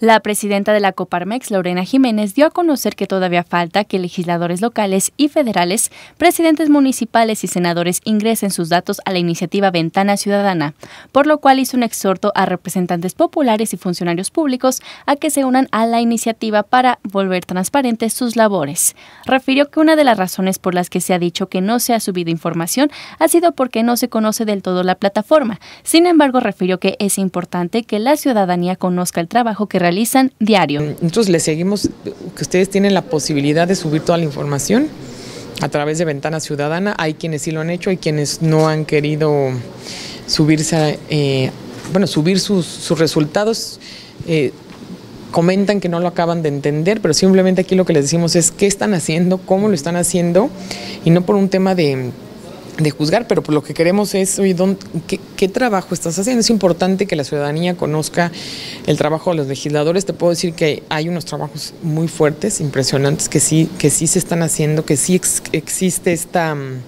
La presidenta de la Coparmex, Lorena Jiménez, dio a conocer que todavía falta que legisladores locales y federales, presidentes municipales y senadores ingresen sus datos a la iniciativa Ventana Ciudadana, por lo cual hizo un exhorto a representantes populares y funcionarios públicos a que se unan a la iniciativa para volver transparentes sus labores. Refirió que una de las razones por las que se ha dicho que no se ha subido información ha sido porque no se conoce del todo la plataforma. Sin embargo, refirió que es importante que la ciudadanía conozca el trabajo que realiza realizan diario. Mm, nosotros les seguimos, que ustedes tienen la posibilidad de subir toda la información a través de Ventana Ciudadana. Hay quienes sí lo han hecho, hay quienes no han querido subirse, eh, bueno, subir sus, resultados. Eh, comentan que no lo acaban de entender, pero simplemente aquí lo que les decimos es qué están haciendo, cómo lo están haciendo, y no por un tema de de juzgar, pero lo que queremos es, oye, qué, qué, trabajo estás haciendo? Es importante que la ciudadanía conozca el trabajo de los legisladores. Te puedo decir que hay unos trabajos muy fuertes, impresionantes, que sí, que sí se están haciendo, que sí existe esta... Mm,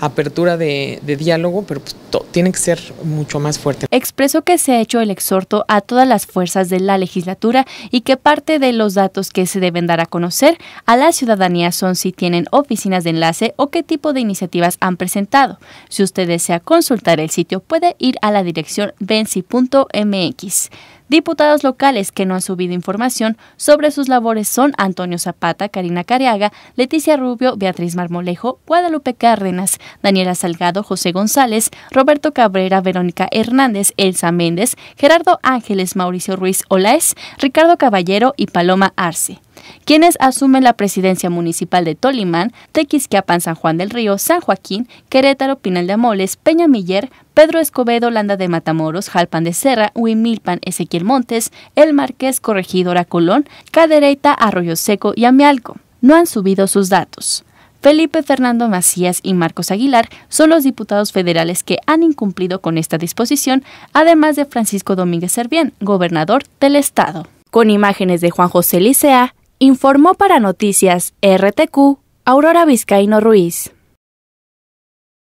apertura de, diálogo, pero pues, tiene que ser mucho más fuerte. Expreso que se ha hecho el exhorto a todas las fuerzas de la legislatura y que parte de los datos que se deben dar a conocer a la ciudadanía son si tienen oficinas de enlace o qué tipo de iniciativas han presentado. Si usted desea consultar el sitio puede ir a la dirección benci.mx. Diputados locales que no han subido información sobre sus labores son Antonio Zapata, Karina Cariaga, Leticia Rubio, Beatriz Marmolejo, Guadalupe Cárdenas, Daniela Salgado, José González, Roberto Cabrera, Verónica Hernández, Elsa Méndez, Gerardo Ángeles, Mauricio Ruiz Olaez, Ricardo Caballero y Paloma Arce quienes asumen la presidencia municipal de Tolimán, Tequisquiapan, San Juan del Río, San Joaquín, Querétaro, Pinal de Amoles, Peña Miller, Pedro Escobedo, Landa de Matamoros, Jalpan de Serra, Huimilpan, Ezequiel Montes, El Marqués, Corregidora Colón, Cadereyta, Arroyo Seco y Amialco. No han subido sus datos. Felipe Fernando Macías y Marcos Aguilar son los diputados federales que han incumplido con esta disposición, además de Francisco Domínguez Servién, gobernador del estado. Con imágenes de Juan José Licea, Informó para Noticias RTQ Aurora Vizcaíno Ruiz.